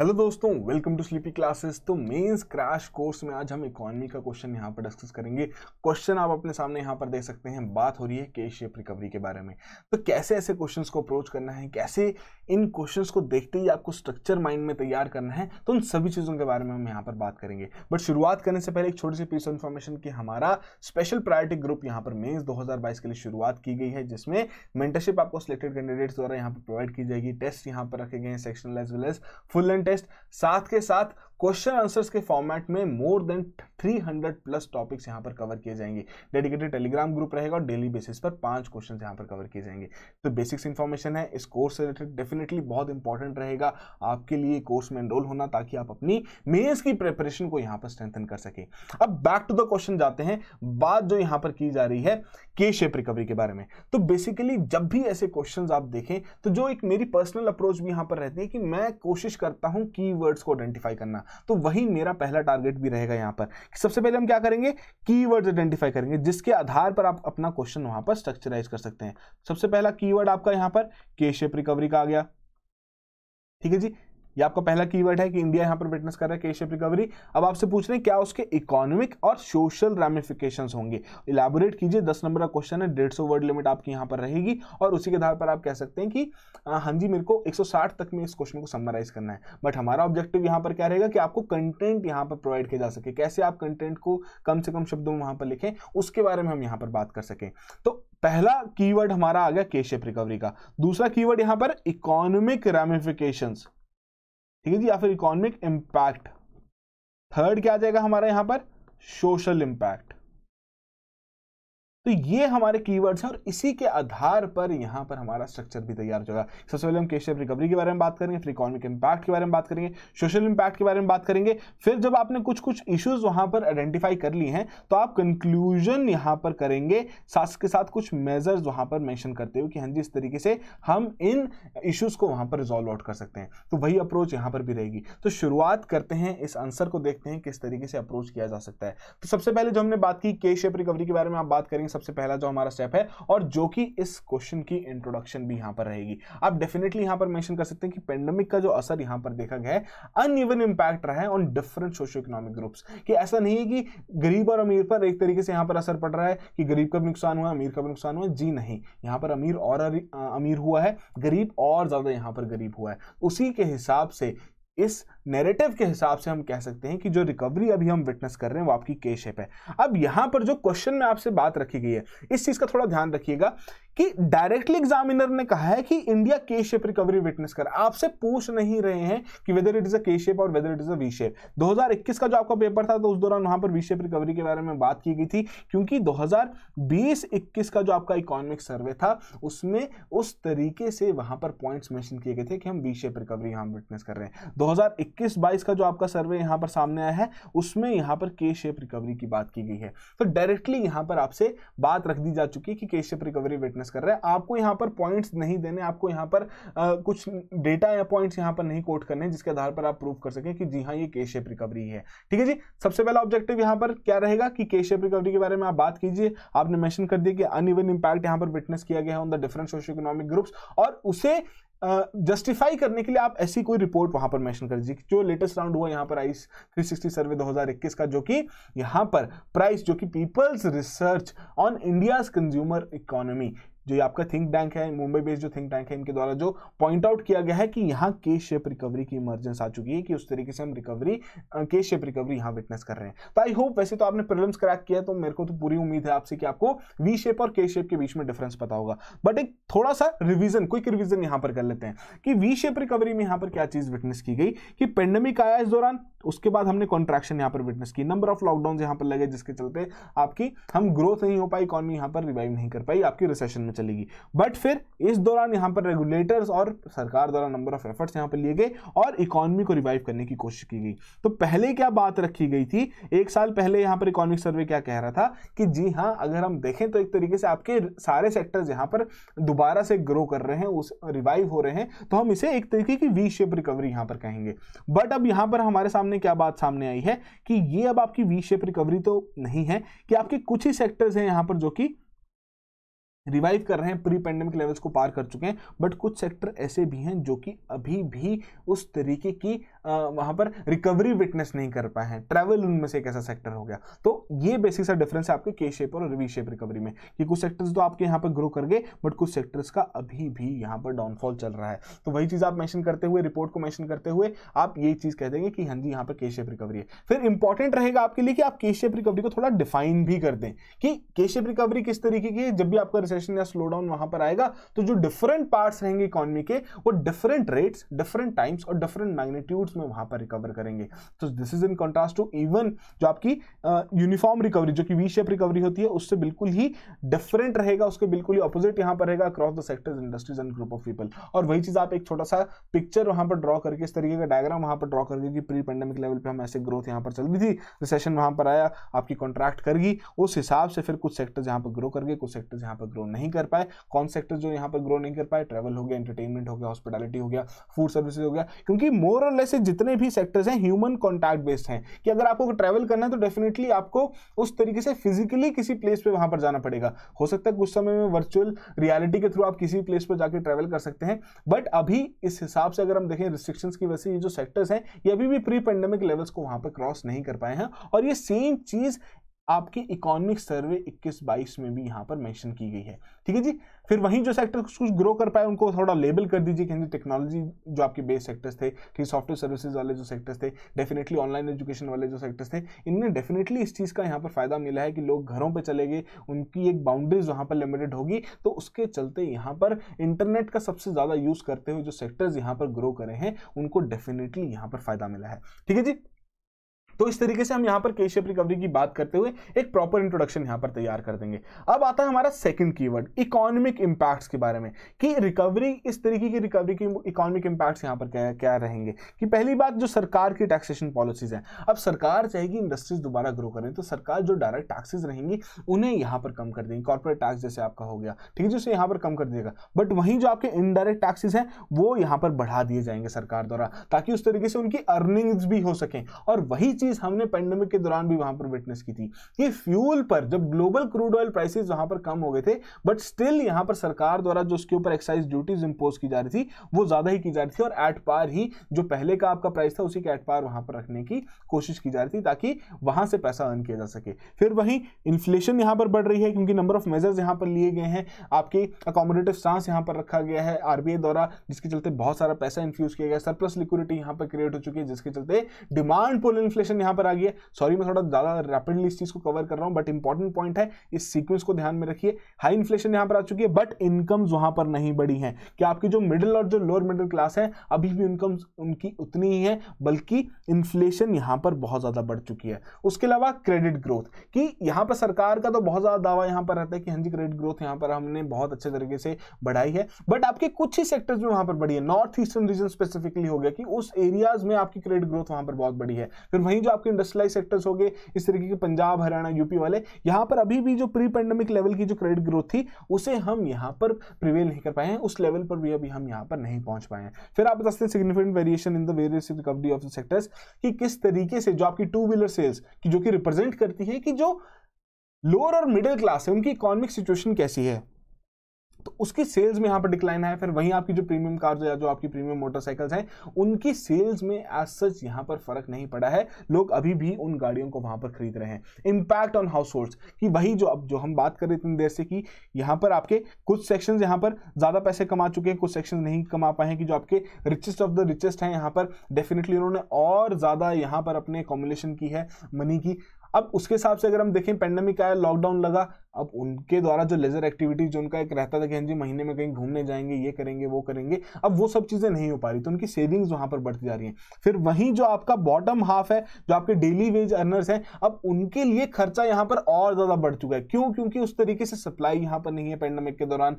hello दोस्तों welcome to sleepy classes तो mains crash course में आज हम इकोनॉमी का क्वेश्चन यहाँ पर डिस्कस करेंगे क्वेश्चन आप अपने सामने यहाँ पर देख सकते हैं बात हो रही है केस शेप रिकवरी के बारे में तो कैसे ऐसे क्वेश्चंस को अप्रोच करना है कैसे इन क्वेश्चंस को देखते ही आपको स्ट्रक्चर माइंड में तैयार करना है तो उन सभी चीज़ों के बारे में हम यहाँ पर बात करेंगे बट शुरुआत करने से पहले एक छोटी सी पीस ऑफ इन्फॉर्मेशन की हमारा स्पेशल प्रायोरिटी ग्रुप यहाँ पर मेन्स दो के लिए शुरुआत की गई है जिसमें मेंटरशिप आपको सिलेक्टेड कैंडिडेट्स द्वारा यहाँ पर प्रोवाइड की जाएगी टेस्ट यहाँ पर रखे गए हैं sectional as well as full end test साथ के साथ क्वेश्चन आंसर्स के फॉर्मेट में मोर देन 300 प्लस टॉपिक्स यहाँ पर कवर किए जाएंगे डेडिकेटेड टेलीग्राम ग्रुप रहेगा और डेली बेसिस पर पांच क्वेश्चन यहाँ पर कवर किए जाएंगे तो बेसिक्स इन्फॉर्मेशन है इस कोर्स से रिलेटेड डेफिनेटली बहुत इंपॉर्टेंट रहेगा आपके लिए कोर्स में एनरोल होना ताकि आप अपनी मेन्स की प्रेपरेशन को यहाँ पर स्ट्रेंथन कर सके अब बैक टू द क्वेश्चन जाते हैं बात जो यहाँ पर की जा रही है के शेप रिकवरी के बारे में तो बेसिकली जब भी ऐसे क्वेश्चन आप देखें तो जो एक मेरी पर्सनल अप्रोच भी यहाँ पर रहती है कि मैं कोशिश करता हूँ की को आइडेंटिफाई करना तो वही मेरा पहला टारगेट भी रहेगा यहाँ पर सबसे पहले हम क्या करेंगे की आइडेंटिफाई करेंगे जिसके आधार पर आप अपना क्वेश्चन वहां पर स्ट्रक्चराइज कर सकते हैं सबसे पहला की आपका यहाँ पर केशेप रिकवरी का आ गया ठीक है जी ये आपका पहला कीवर्ड है कि इंडिया यहाँ पर विटनेस कर रहा है के शेप रिकवरी अब आपसे पूछ रहे हैं क्या उसके इकोनॉमिक और सोशल रेमिफिकेशन होंगे इलाबोरेट कीजिए दस नंबर का क्वेश्चन है डेढ़ वर्ड लिमिट आपकी यहाँ पर रहेगी और उसी के आधार पर आप कह सकते हैं कि हाँ, हाँ जी मेरे को एक तक में इस क्वेश्चन को समराइज करना है बट हमारा ऑब्जेक्टिव यहाँ पर क्या रहेगा कि आपको कंटेंट यहाँ पर प्रोवाइड किया जा सके कैसे आप कंटेंट को कम से कम शब्दों में वहाँ पर लिखें उसके बारे में हम यहाँ पर बात कर सकें तो पहला कीवर्ड हमारा आ गया केशेप रिकवरी का दूसरा कीवर्ड यहां पर इकोनॉमिक रेमिफिकेशंस ठीक है जी या फिर इकोनॉमिक इंपैक्ट थर्ड क्या आ जाएगा हमारा यहां पर सोशल इंपैक्ट तो ये हमारे कीवर्ड्स हैं और इसी के आधार पर यहाँ पर हमारा स्ट्रक्चर भी तैयार हो जाएगा सबसे पहले हम केस रिकवरी के बारे में बात करेंगे फिर इकोनॉमिक इंपैक्ट के बारे में बात करेंगे सोशल इंपैक्ट के बारे में बात करेंगे फिर जब आपने कुछ कुछ इश्यूज वहाँ पर आइडेंटिफाई कर ली हैं तो आप कंक्लूजन यहाँ पर करेंगे साथ के साथ कुछ मेजर्स वहाँ पर मैंशन करते हुए कि हाँ जी इस तरीके से हम इन इश्यूज़ को वहाँ पर रिजॉल्व आउट कर सकते हैं तो वही अप्रोच यहाँ पर भी रहेगी तो शुरुआत करते हैं इस आंसर को देखते हैं किस तरीके से अप्रोच किया जा सकता है तो सबसे पहले जो हमने बात की के शेप रिकवरी के बारे में आप बात करेंगे सबसे पहला जो हमारा स्टेप है और जो कि इस क्वेश्चन की इंट्रोडक्शन भी यहां पर रहेगी आप डेफिनेटली यहां पर मेंशन कर सकते हैं कि पेंडेमिक का जो असर यहां पर देखा गया है अनइवन इंपैक्ट रहा है on different socio economic groups कि ऐसा नहीं है कि गरीब और अमीर पर एक तरीके से यहां पर असर पड़ रहा है कि गरीब का भी नुकसान हुआ अमीर का भी नुकसान हुआ जी नहीं यहां पर अमीर और अमीर हुआ है गरीब और ज़्यादा यहां पर गरीब हुआ है उसी के हिसाब से इस नेरेटिव के हिसाब से हम कह सकते हैं कि जो रिकवरी अभी हम विटनेस कर रहे हैं वो आपकी के शेप है अब यहां पर जो क्वेश्चन में आपसे बात रखी गई है इस चीज़ का थोड़ा ध्यान रखिएगा कि डायरेक्टली एग्जामिनर ने कहा है कि इंडिया के शेप रिकवरी विटनेस कर आपसे पूछ नहीं रहे हैं कि weather it is a K shape और whether it is a V shape 2021 का जो आपका पेपर था तो उस दौरान वहां पर वी शेप रिकवरी के बारे में बात की गई थी क्योंकि 2020-21 का जो आपका इकोनॉमिक सर्वे था उसमें उस तरीके से वहां पर पॉइंट्स मैं किए गए थे कि हम वी शेप रिकवरी यहाँ विटनेस कर रहे हैं दो हजार का जो आपका सर्वे यहां पर सामने आया है उसमें यहां पर के शेप रिकवरी की बात की गई है तो डायरेक्टली यहां पर आपसे बात रख दी जा चुकी है कि के शेप रिकवरी विटनेस माइनस कर रहा है आपको यहाँ पर पॉइंट्स नहीं देने आपको यहाँ पर आ, कुछ डेटा या पॉइंट्स यहाँ पर नहीं कोट करने जिसके आधार पर आप प्रूव कर सकें कि जी हाँ ये के शेप रिकवरी है ठीक है जी सबसे पहला ऑब्जेक्टिव यहाँ पर क्या रहेगा कि के शेप रिकवरी के बारे में आप बात कीजिए आपने मैंशन कर दिया कि अन इवन इम्पैक्ट यहाँ पर विटनेस किया गया है on the different socio economic groups और उसे जस्टिफाई uh, करने के लिए आप ऐसी कोई रिपोर्ट वहां पर मेंशन कर दीजिए जो लेटेस्ट राउंड हुआ यहां पर आई 360 सर्वे 2021 का जो कि यहां पर प्राइस जो कि people's research on India's consumer economy जो ये आपका थिंक टैंक है मुंबई बेस्ड जो थिंक टैंक है इनके द्वारा जो पॉइंट आउट किया गया है कि यहाँ के शेप रिकवरी की इमरजेंस आ चुकी है कि उस तरीके से हम रिकवरी के शेप रिकवरी यहाँ विटनेस कर रहे हैं तो आई होप वैसे तो आपने प्रॉब्लम्स क्रैक किया तो मेरे को तो पूरी उम्मीद है आपसे कि आपको वी शेप और के शेप के बीच में डिफरेंस पता होगा बट एक थोड़ा सा रिविजन क्विक रिविजन यहाँ पर कर लेते हैं कि वी शेप रिकवरी में यहाँ पर क्या चीज विटनेस की गई कि पेंडेमिक आया इस दौरान उसके बाद हमने कॉन्ट्रैक्शन यहाँ पर विटनेस की नंबर ऑफ लॉकडाउन यहाँ पर लगे जिसके चलते आपकी हम ग्रोथ नहीं हो पाई इकॉनमी यहाँ पर रिवाइव नहीं कर पाई आपकी रिसेशन में चलेगी बट फिर इस दौरान यहाँ पर रेगुलेटर्स और सरकार द्वारा नंबर ऑफ एफर्ट्स यहाँ पर लिए गए और इकोनॉमी को रिवाइव करने की कोशिश की गई तो पहले क्या बात रखी गई थी एक साल पहले यहाँ पर इकोनॉमिक सर्वे क्या कह रहा था कि जी हाँ अगर हम देखें तो एक तरीके से आपके सारे सेक्टर्स यहाँ पर दोबारा से ग्रो कर रहे हैं उस रिवाइव हो रहे हैं तो हम इसे एक तरीके की वी शेप रिकवरी यहाँ पर कहेंगे बट अब यहाँ पर हमारे सामने क्या बात सामने आई है कि ये अब आपकी वी शेप रिकवरी तो नहीं है कि आपके कुछ ही सेक्टर्स हैं यहाँ पर जो कि रिवाइव कर रहे हैं प्री पेंडेमिक लेवल्स को पार कर चुके हैं बट कुछ सेक्टर ऐसे भी हैं जो कि अभी भी उस तरीके की वहाँ पर रिकवरी विटनेस नहीं कर पाए हैं ट्रैवल उनमें से एक ऐसा सेक्टर हो गया तो ये बेसिक सा डिफरेंस है आपके के शेप और वी शेप रिकवरी में कि कुछ सेक्टर्स तो आपके यहाँ पर ग्रो कर गए बट कुछ सेक्टर्स का अभी भी यहाँ पर डाउनफॉल चल रहा है तो वही चीज़ आप मैंशन करते हुए रिपोर्ट को मैंशन करते हुए आप ये चीज़ कह देंगे कि हाँ जी यहाँ पर के शेप रिकवरी है फिर इंपॉर्टेंट रहेगा आपके लिए कि आप के शेप रिकवरी को थोड़ा डिफाइन भी कर दें कि के शेप रिकवरी किस तरीके की है जब भी आपका रिसेशन या स्लो डाउन वहाँ पर आएगा तो जो डिफरेंट पार्ट्स रहेंगे इकोनॉमी के वो डिफरेंट रेट्स डिफरेंट टाइम्स और डिफरेंट मैग्नीट्यूड्स में वहां पर रिकवर करेंगे तो this is in contrast to even जो आपकी यूनिफॉर्म रिकवरी जो कि वी शेप रिकवरी होती है उससे बिल्कुल ही डिफरेंट रहेगा उसके बिल्कुल ही अपोजिट यहाँ पर रहेगा across the sectors industries and group of people और वही चीज़ आप एक छोटा सा पिक्चर वहां पर ड्रॉ करके इस तरीके का डायग्राम वहां पर ड्रॉ करके कि प्री पेंडेमिक लेवल पर हम ऐसे ग्रोथ यहाँ पर चल रही थी रिसेशन वहां पर आया आपकी कॉन्ट्रैक्ट करगी उस हिसाब से फिर कुछ सेक्टर्स यहाँ पर ग्रो कर गए कुछ सेक्टर्स यहाँ पर ग्रो नहीं कर पाए कौन सेक्टर जो यहाँ पर ग्रो नहीं कर पाए ट्रेवल हो गया एंटरटेनमेंट हो गया हॉस्पिटलिटी हो गया फूड सर्विसेज हो गया क्योंकि मोर और लेस जितने भी सेक्टर्स हैं ह्यूमन कॉन्टैक्ट बेस्ड हैं कि अगर आपको ट्रैवल करना है तो डेफिनेटली आपको उस तरीके से फिजिकली किसी प्लेस पे वहां पर जाना पड़ेगा हो सकता है कुछ समय में वर्चुअल रियलिटी के थ्रू आप किसी प्लेस पर जाकर ट्रैवल कर सकते हैं बट अभी इस हिसाब से अगर हम देखें रिस्ट्रिक्शन की वजह से ये जो सेक्टर्स हैं ये अभी भी प्री पेंडेमिक लेवल्स को वहां पर क्रॉस नहीं कर पाए हैं और ये सेम चीज आपके इकोनॉमिक सर्वे 21 बाईस में भी यहाँ पर मेंशन की गई है ठीक है जी फिर वहीं जो सेक्टर कुछ ग्रो कर पाए उनको थोड़ा लेबल कर दीजिए कि टेक्नोलॉजी हाँ जो आपके बेस सेक्टर्स थे ठीक सॉफ्टवेयर सर्विसेज वाले जो सेक्टर्स थे डेफिनेटली ऑनलाइन एजुकेशन वाले जो सेक्टर्स थे इनमें डेफिनेटली इस चीज़ का यहाँ पर फायदा मिला है कि लोग घरों पर चले गए उनकी एक बाउंड्रीज वहाँ पर लिमिटेड होगी तो उसके चलते यहाँ पर इंटरनेट का सबसे ज़्यादा यूज़ करते हुए जो सेक्टर्स यहाँ पर ग्रो करे हैं उनको डेफिनेटली यहाँ पर फायदा मिला है ठीक है जी तो इस तरीके से हम यहां पर के रिकवरी की बात करते हुए एक प्रॉपर इंट्रोडक्शन यहां पर तैयार कर देंगे अब आता है हमारा सेकंड कीवर्ड इकोनॉमिक इंपैक्ट्स के बारे में कि रिकवरी इस तरीके की रिकवरी की इकोनॉमिक इम्पैक्ट्स यहां पर क्या क्या रहेंगे कि पहली बात जो सरकार की टैक्सेशन पॉलिसीज हैं अब सरकार चाहेगी इंडस्ट्रीज दोबारा ग्रो करें तो सरकार जो डायरेक्ट टैक्सेस रहेंगी उन्हें यहां पर कम कर देंगी कॉर्पोरेट टैक्स जैसे आपका हो गया ठीक है जैसे यहां पर कम कर देगा बट वहीं जो आपके इनडायरेक्ट टैक्सेस हैं वो यहाँ पर बढ़ा दिए जाएंगे सरकार द्वारा ताकि उस तरीके से उनकी अर्निंग्स भी हो सकें और वही चीज़ चीज हमने पेंडेमिक के दौरान भी वहां पर विटनेस की थी कि फ्यूल पर जब ग्लोबल क्रूड ऑयल प्राइसेस वहां पर कम हो गए थे बट स्टिल यहां पर सरकार द्वारा जो उसके ऊपर एक्साइज ड्यूटीज इंपोज की जा रही थी वो ज्यादा ही की जा रही थी और एट पार ही जो पहले का आपका प्राइस था उसी के एट पार वहां पर रखने की कोशिश की जा रही थी ताकि वहां से पैसा अर्न किया जा सके फिर वहीं इन्फ्लेशन यहां पर बढ़ रही है क्योंकि नंबर ऑफ मेजर्स यहां पर लिए गए हैं आपके अकोमोडेटिव सांस यहां पर रखा गया है आरबीआई द्वारा जिसके चलते बहुत सारा पैसा इन्फ्यूज किया गया सरप्लस लिक्विडिटी यहां पर क्रिएट हो चुकी है जिसके चलते डिमांड पुल इन्फ्लेशन क्वेश्चन यहां पर आ गया सॉरी मैं थोड़ा ज़्यादा रैपिडली इस चीज़ को कवर कर रहा हूं बट इंपॉर्टेंट पॉइंट है इस सीक्वेंस को ध्यान में रखिए हाई इन्फ्लेशन यहां पर आ चुकी है बट इनकम वहां पर नहीं बढ़ी है कि आपकी जो मिडिल और जो लोअर मिडिल क्लास है अभी भी इनकम उनकी उतनी ही है बल्कि इन्फ्लेशन यहां पर बहुत ज़्यादा बढ़ चुकी है उसके अलावा क्रेडिट ग्रोथ कि यहां पर सरकार का तो बहुत ज़्यादा दावा यहां पर रहता है कि हाँ जी क्रेडिट ग्रोथ यहां पर हमने बहुत अच्छे तरीके से बढ़ाई है बट आपके कुछ ही सेक्टर्स में वहां पर बढ़ी है नॉर्थ ईस्टर्न रीजन स्पेसिफिकली हो गया कि उस एरियाज में आपकी क्रेडिट ग्रोथ वहां पर बहुत बड़ी है फिर वहीं जो आपके इंडस्ट्रियलाइज सेक्टर्स हो गए इस तरीके के पंजाब हरियाणा यूपी वाले यहाँ पर अभी भी जो प्री पेंडेमिक लेवल की जो क्रेडिट ग्रोथ थी उसे हम यहाँ पर प्रिवेल नहीं कर पाए हैं उस लेवल पर भी अभी हम यहाँ पर नहीं पहुंच पाए हैं फिर आप बताते हैं significant variation in the various recovery of the sectors कि किस तरीके से जो आपकी टू व्हीलर सेल्स की जो कि रिप्रेजेंट करती है कि जो लोअर और मिडिल क्लास है उनकी इकोनॉमिक सिचुएशन कैसी है तो उसकी सेल्स में यहाँ पर डिक्लाइन है फिर वहीं आपकी जो प्रीमियम कार्स या जो आपकी प्रीमियम मोटरसाइकिल्स हैं उनकी सेल्स में एज सच यहाँ पर फर्क नहीं पड़ा है लोग अभी भी उन गाड़ियों को वहाँ पर खरीद रहे हैं इम्पैक्ट ऑन हाउस होल्ड्स कि वही जो अब जो हम बात कर रहे थे देर से कि यहाँ पर आपके कुछ सेक्शन यहाँ पर ज़्यादा पैसे कमा चुके हैं कुछ सेक्शन नहीं कमा पाए हैं कि जो आपके रिचेस्ट ऑफ द रिचेस्ट हैं यहाँ पर डेफिनेटली उन्होंने और ज़्यादा यहाँ पर अपने कॉम्बिनेशन की है मनी की अब उसके हिसाब से अगर हम देखें पेंडेमिक आया लॉकडाउन लगा अब उनके द्वारा जो लेजर एक्टिविटीज जो उनका एक रहता था कि हाँ जी महीने में कहीं घूमने जाएंगे ये करेंगे वो करेंगे अब वो सब चीज़ें नहीं हो पा रही तो उनकी सेविंग्स वहाँ पर बढ़ती जा रही हैं फिर वहीं जो आपका बॉटम हाफ है जो आपके डेली वेज अर्नर्स हैं अब उनके लिए खर्चा यहाँ पर और ज़्यादा बढ़ चुका है क्यों क्योंकि उस तरीके से सप्लाई यहाँ पर नहीं है पेंडेमिक के दौरान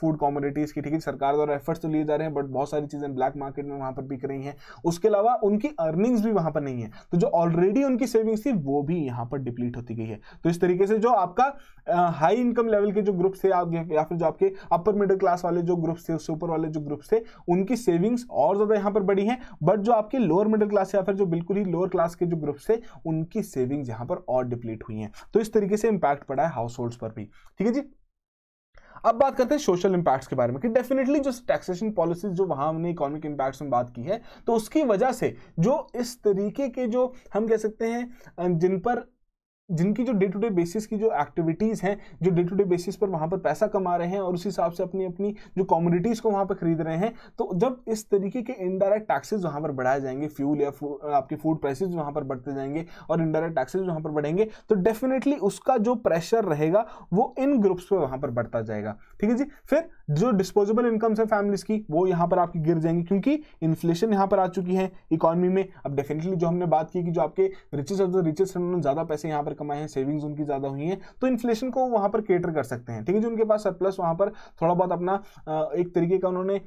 फूड कॉमोडिटीज़ की ठीक है सरकार द्वारा एफर्ट्स तो लिए जा रहे हैं बट बहुत सारी चीज़ें ब्लैक मार्केट में वहाँ पर बिक रही हैं उसके अलावा उनकी अर्निंग्स भी वहाँ पर नहीं है तो जो ऑलरेडी उनकी सेविंग्स थी वो भी यहाँ पर डिप्लीट होती गई है तो इस तरीके से जो आपका हाई इनकम लेवल के जो ग्रुप्स थे या फिर जो आपके अपर मिडिल क्लास वाले जो ग्रुप्स थे उससे ऊपर वाले जो ग्रुप्स थे उनकी सेविंग्स और ज़्यादा यहाँ पर बढ़ी हैं बट जो आपके लोअर मिडिल क्लास या फिर जो बिल्कुल ही लोअर क्लास के जो ग्रुप्स थे उनकी सेविंग्स यहाँ पर और डिप्लीट हुई हैं तो इस तरीके से इम्पैक्ट पड़ा है हाउस होल्ड्स पर भी ठीक है जी अब बात करते हैं सोशल इंपैक्ट्स के बारे में कि डेफिनेटली जो टैक्सेशन पॉलिसीज जो वहां हमने इकोनॉमिक इंपैक्ट्स में बात की है तो उसकी वजह से जो इस तरीके के जो हम कह सकते हैं जिन पर जिनकी जो डे टू डे बेसिस की जो एक्टिविटीज़ हैं जो डे टू डे बेसिस पर वहाँ पर पैसा कमा रहे हैं और उस हिसाब से अपनी अपनी जो कॉमोडिटीज़ को वहाँ पर खरीद रहे हैं तो जब इस तरीके के इनडायरेक्ट टैक्सेज वहाँ पर बढ़ाए जाएंगे फ्यूल या फू, आपके फूड प्राइसेज वहाँ पर बढ़ते जाएंगे और इनडायरेक्ट टैक्सेज वहाँ पर बढ़ेंगे तो डेफिनेटली उसका जो प्रेशर रहेगा वो इन ग्रुप्स पर वहाँ पर बढ़ता जाएगा ठीक है जी फिर जो डिस्पोजेबल इनकम्स हैं फैमिलीज़ की वो यहाँ पर आपकी गिर जाएंगी क्योंकि इन्फ्लेशन यहाँ पर आ चुकी है इकॉनमी में अब डेफिनेटली जो हमने बात की कि जो आपके रिचेस्ट ऑफ द रिचेस्ट उन्होंने ज़्यादा पैसे यहाँ पर कमाए हैं सेविंग्स उनकी ज़्यादा हुई हैं तो इन्फ्लेशन को वहाँ पर केटर कर सकते हैं ठीक है जो उनके पास सरप्लस वहाँ पर थोड़ा बहुत अपना एक तरीके का उन्होंने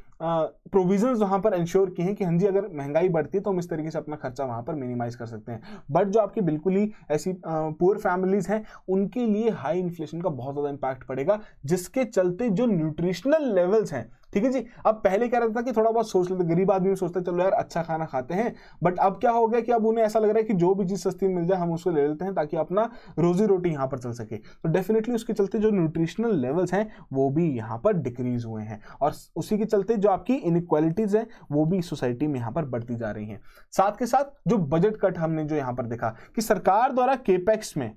प्रोविजन वहाँ पर इंश्योर किए हैं कि हाँ जी अगर महंगाई बढ़ती है तो हम इस तरीके से अपना खर्चा वहाँ पर मिनिमाइज कर सकते हैं बट जो आपकी बिल्कुल ही ऐसी पुअर फैमिलीज़ हैं उनके लिए हाई इन्फ्लेशन का बहुत ज़्यादा इंपैक्ट पड़ेगा जिसके चलते जो न्यूट्रिशनल लेवल्स हैं ठीक है जी अब पहले क्या रहता था कि थोड़ा बहुत सोच लेते गरीब आदमी सोचते चलो यार अच्छा खाना खाते हैं बट अब क्या हो गया कि अब उन्हें ऐसा लग रहा है कि जो भी चीज़ सस्ती मिल जाए हम उसको ले लेते हैं ताकि अपना रोजी रोटी यहाँ पर चल सके तो डेफिनेटली उसके चलते जो न्यूट्रिशनल लेवल्स हैं वो भी यहाँ पर डिक्रीज हुए हैं और उसी के चलते जो आपकी इनक्वालिटीज़ हैं वो भी सोसाइटी में यहाँ पर बढ़ती जा रही हैं साथ के साथ जो बजट कट हमने जो यहाँ पर देखा कि सरकार द्वारा केपेक्स में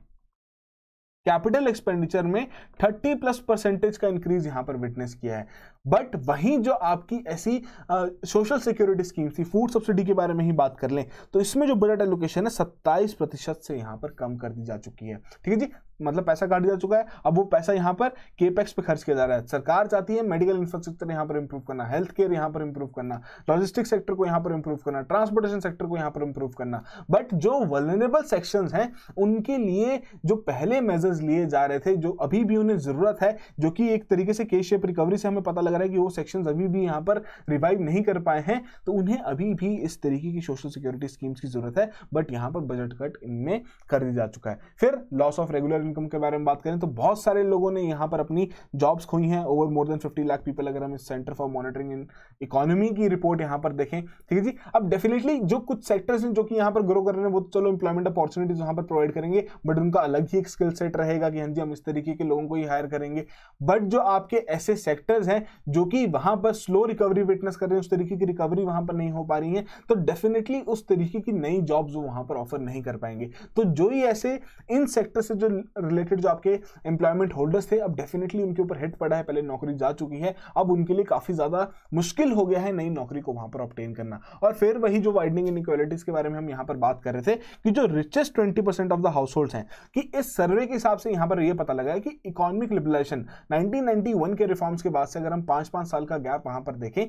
कैपिटल एक्सपेंडिचर में 30 प्लस परसेंटेज का इंक्रीज यहां पर विटनेस किया है बट वहीं जो आपकी ऐसी सोशल सिक्योरिटी स्कीम थी फूड सब्सिडी के बारे में ही बात कर लें तो इसमें जो बजट एलोकेशन है सत्ताईस प्रतिशत से यहाँ पर कम कर दी जा चुकी है ठीक है जी मतलब पैसा काट दिया चुका है अब वो पैसा यहाँ पर केपेक्स पे खर्च किया जा रहा है सरकार चाहती है मेडिकल इंफ्रास्ट्रक्चर यहाँ पर इंप्रूव करना हेल्थ केयर यहाँ पर इंप्रूव करना लॉजिस्टिक सेक्टर को यहाँ पर इंप्रूव करना ट्रांसपोर्टेशन सेक्टर को यहाँ पर इंप्रूव करना बट जो वलनेबल सेक्शन हैं उनके लिए जो पहले मेजर्स लिए जा रहे थे जो अभी भी उन्हें ज़रूरत है जो कि एक तरीके से केस शेप रिकवरी से हमें पता लगा रहा है कि वो सेक्शन अभी भी यहाँ पर रिवाइव नहीं कर पाए हैं तो उन्हें अभी भी इस तरीके की सोशल सिक्योरिटी स्कीम्स की जरूरत है बट यहाँ पर बजट कट इनमें कर दिया जा चुका है फिर लॉस ऑफ रेगुलर इनकम के बारे में बात करें तो बहुत सारे लोगों ने यहाँ पर अपनी जॉब्स खोई हैं over more than fifty lakh people अगर हम इस centre for monitoring in economy की रिपोर्ट यहाँ पर देखें ठीक है जी अब डेफिनेटली जो कुछ सेक्टर्स हैं जो कि यहाँ पर ग्रो कर रहे हैं वो तो चलो इंप्लॉयमेंट अपॉर्चुनिटीज यहाँ पर प्रोवाइड करेंगे बट उनका अलग ही एक स्किल सेट रहेगा कि हाँ जी हम इस तरीके के लोगों को ही हायर करेंगे बट जो आपके ऐसे सेक्टर्स हैं जो कि वहां पर स्लो रिकवरी विटनेस कर रहे हैं उस तरीके की रिकवरी वहां पर नहीं हो पा रही है तो डेफिनेटली उस तरीके की नई जॉब्स वो वहां पर ऑफर नहीं कर पाएंगे तो जो ही ऐसे इन सेक्टर से जो रिलेटेड जो आपके एम्प्लॉयमेंट होल्डर्स थे अब डेफिनेटली उनके ऊपर हिट पड़ा है पहले नौकरी जा चुकी है अब उनके लिए काफी ज्यादा मुश्किल हो गया है नई नौकरी को वहां पर ऑप्टेन करना और फिर वही जो वाइडनिंग इन इक्वालिटीज के बारे में हम यहाँ पर बात कर रहे थे कि जो richest twenty percent of the household है कि इस सर्वे के हिसाब से यहाँ पर यह पता लगा है कि इकोनॉमिक लिबरलाइजेशन नाइनटीन के रिफॉर्म्स के बाद से अगर हम पांच पांच साल का गैप वहां पर देखें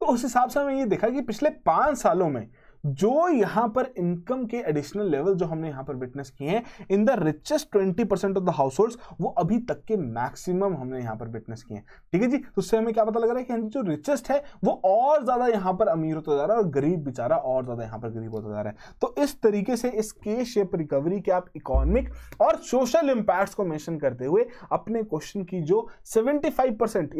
तो उस हिसाब से हमें ये देखा कि पिछले पांच सालों में जो यहां पर इनकम के एडिशनल लेवल जो हमने यहां पर विटनेस किए हैं in the richest twenty percent of the household वो अभी तक के मैक्सिमम हमने यहां पर विटनेस किए हैं ठीक है जी तो उससे हमें क्या पता लग रहा है कि हाँ जो रिचेस्ट है वो और ज्यादा यहां पर अमीर होता जा रहा है और गरीब बेचारा और ज्यादा यहां पर गरीब होता जा रहा है तो इस तरीके से इस के शेप रिकवरी के आप इकोनॉमिक और सोशल इंपैक्ट को मैंशन करते हुए अपने क्वेश्चन की जो सेवेंटी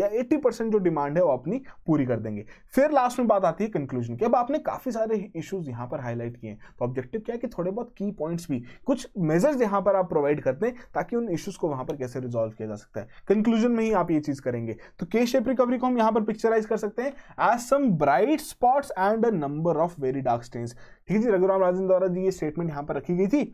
या एट्टी जो डिमांड है वो अपनी पूरी कर देंगे फिर लास्ट में बात आती है कंक्लूजन की अब आपने काफी सारे इशू इशूज यहाँ पर हाईलाइट किए हैं तो ऑब्जेक्टिव क्या है कि थोड़े बहुत की पॉइंट्स भी कुछ मेजर्स यहाँ पर आप प्रोवाइड करते हैं ताकि उन इशूज को वहाँ पर कैसे रिजॉल्व किया जा सकता है कंक्लूजन में ही आप ये चीज करेंगे तो के शेप रिकवरी को हम यहाँ पर पिक्चराइज कर सकते हैं as some bright spots and a number of very dark stains ठीक है जी रघुराम राजन द्वारा जी ये स्टेटमेंट यहाँ पर रखी गई थी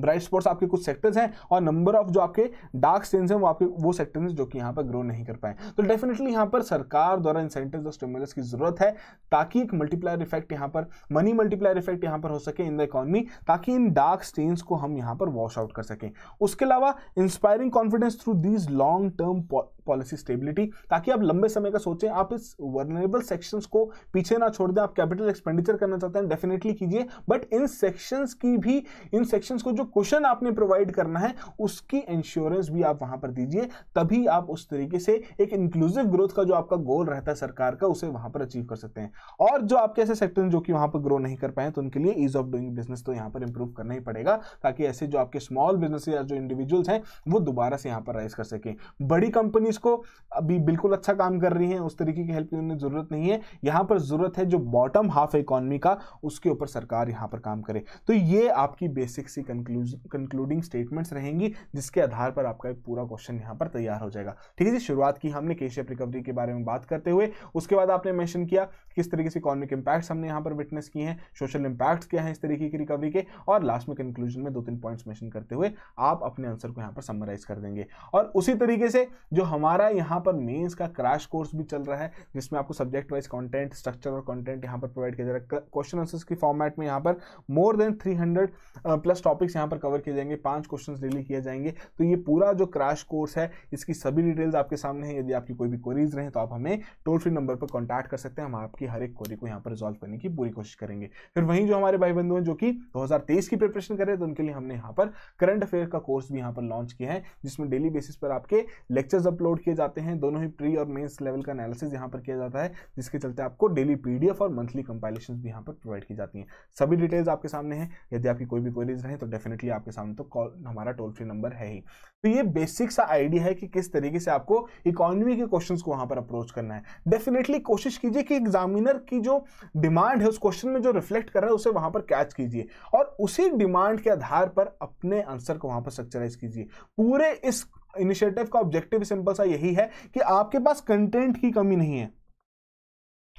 ब्राइट स्पॉट्स आपके कुछ सेक्टर्स हैं और नंबर ऑफ जो आपके डार्क स्टेन्स हैं वो आपके वो सेक्टर्स हैं जो कि यहाँ पर ग्रो नहीं कर पाए तो डेफिनेटली यहाँ पर सरकार द्वारा इंसेंटिव और स्टिमुलस की जरूरत है ताकि एक मल्टीप्लायर इफेक्ट यहाँ पर मनी मल्टीप्लायर इफेक्ट यहाँ पर हो सके इन द इकॉनमी ताकि इन डार्क स्टेन्स को हम यहाँ पर वॉश आउट कर सकें उसके अलावा inspiring confidence through these long term policy stability ताकि आप लंबे समय का सोचें आप इस वर्नरेबल सेक्शंस को पीछे ना छोड़ दें आप कैपिटल एक्सपेंडिचर करना चाहते हैं डेफिनेटली कीजिए बट इन सेक्शंस की भी इन सेक्शंस को जो क्वेश्चन आपने प्रोवाइड करना है उसकी इंश्योरेंस भी आप वहां पर दीजिए तभी आप उस तरीके से एक इंक्लूसिव ग्रोथ का जो आपका गोल रहता है सरकार का उसे वहां पर अचीव कर सकते हैं और जो आपके ऐसे सेक्टर जो कि वहां पर ग्रो नहीं कर पाए तो उनके लिए ईज ऑफ डूइंग बिजनेस तो यहां पर इंप्रूव करना ही पड़ेगा ताकि ऐसे जो आपके स्मॉल बिजनेस या जो इंडिविजुअल्स हैं वो दोबारा से यहां पर राइज कर सके बड़ी कंपनीज को अभी बिल्कुल अच्छा काम कर रही हैं उस तरीके की हेल्प की उन्हें जरूरत नहीं है यहां पर जरूरत है जो बॉटम हाफ इकोनॉमी का उसके ऊपर सरकार यहां पर काम करे तो ये आपकी बेसिक सी कंक्लूज कंक्लूडिंग स्टेटमेंट्स रहेंगी जिसके आधार पर आपका एक पूरा क्वेश्चन यहाँ पर तैयार हो जाएगा ठीक है जी शुरुआत की हमने केशेप रिकवरी के बारे में बात करते हुए उसके बाद आपने मैंशन किया किस तरीके से इकोनॉमिक इम्पैक्ट्स हमने यहाँ पर विटनेस किए हैं सोशल इम्पैक्ट्स क्या है इस तरीके की रिकवरी के और लास्ट में कंक्लूजन में दो तीन पॉइंट्स मैंशन करते हुए आप अपने आंसर को यहाँ पर समराइज कर देंगे और उसी तरीके से जो हमारा यहाँ पर मेन्स का क्रैश कोर्स भी चल रहा है जिसमें आपको सब्जेक्ट वाइज कॉन्टेंट स्ट्रक्चर और कॉन्टेंट यहाँ पर प्रोवाइड किया जा रहा है क्वेश्चन आंसर्स की फॉर्मेट में यहाँ पर more than three plus topics यहाँ पर कवर किए जाएंगे पांच क्वेश्चन डेली किए जाएंगे तो ये पूरा जो क्रैश कोर्स है इसकी सभी डिटेल्स आपके सामने हैं यदि आपकी कोई भी क्वेरीज रहे तो आप हमें टोल फ्री नंबर पर कॉन्टैक्ट कर सकते हैं हम आपकी हर एक क्वेरी को यहाँ पर रिजॉल्व करने की पूरी कोशिश करेंगे फिर वहीं जो हमारे भाई बंधु हैं जो कि दो की प्रिपरेशन कर रहे हैं तो उनके लिए हमने यहाँ पर करंट अफेयर का कोर्स भी यहाँ पर लॉन्च किया है जिसमें डेली बेसिस पर आपके लेक्चर्स अपलोड किए जाते हैं दोनों ही प्री और मेन्स लेवल का एनालिसिस यहाँ पर किया जाता है जिसके चलते आपको डेली पीडीएफ और मंथली कंपाइलेशन भी यहाँ पर प्रोवाइड की जाती हैं सभी डिटेल्स आपके सामने हैं यदि आपकी कोई भी क्वेरीज रहे तो डेफिनेट डेफिनेटली आपके सामने तो कॉल हमारा टोल फ्री नंबर है ही तो ये बेसिक सा आइडिया है कि किस तरीके से आपको इकोनॉमी के क्वेश्चंस को वहां पर अप्रोच करना है डेफिनेटली कोशिश कीजिए कि एग्जामिनर की जो डिमांड है उस क्वेश्चन में जो रिफ्लेक्ट कर रहा है उसे वहां पर कैच कीजिए और उसी डिमांड के आधार पर अपने आंसर को वहां पर स्ट्रक्चराइज कीजिए पूरे इस इनिशिएटिव का ऑब्जेक्टिव सिंपल सा यही है कि आपके पास कंटेंट की कमी नहीं है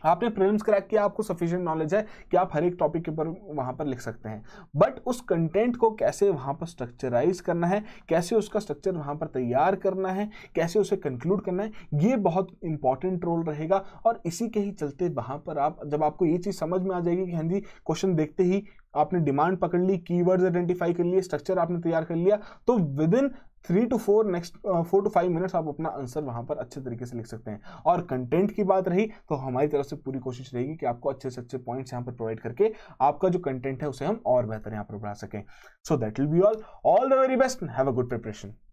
आपने प्रीलिम्स क्रैक किया आपको सफिशिएंट नॉलेज है कि आप हर एक टॉपिक के ऊपर वहाँ पर लिख सकते हैं बट उस कंटेंट को कैसे वहाँ पर स्ट्रक्चराइज करना है कैसे उसका स्ट्रक्चर वहाँ पर तैयार करना है कैसे उसे कंक्लूड करना है ये बहुत इंपॉर्टेंट रोल रहेगा और इसी के ही चलते वहाँ पर आप जब आपको ये चीज़ समझ में आ जाएगी कि हाँ जी क्वेश्चन देखते ही आपने डिमांड पकड़ ली कीवर्ड्स आइडेंटिफाई कर लिए स्ट्रक्चर आपने तैयार कर लिया तो within three two four next four two five minutes आप अपना आंसर वहाँ पर अच्छे तरीके से लिख सकते हैं और कंटेंट की बात रही तो हमारी तरफ से पूरी कोशिश रहेगी कि आपको अच्छे से अच्छे पॉइंट्स यहाँ पर प्रोवाइड करके आपका जो कंटेंट है उसे हम और बेहतर यहाँ पर बढ़ा सकें so that will be all all the very best have a good preparation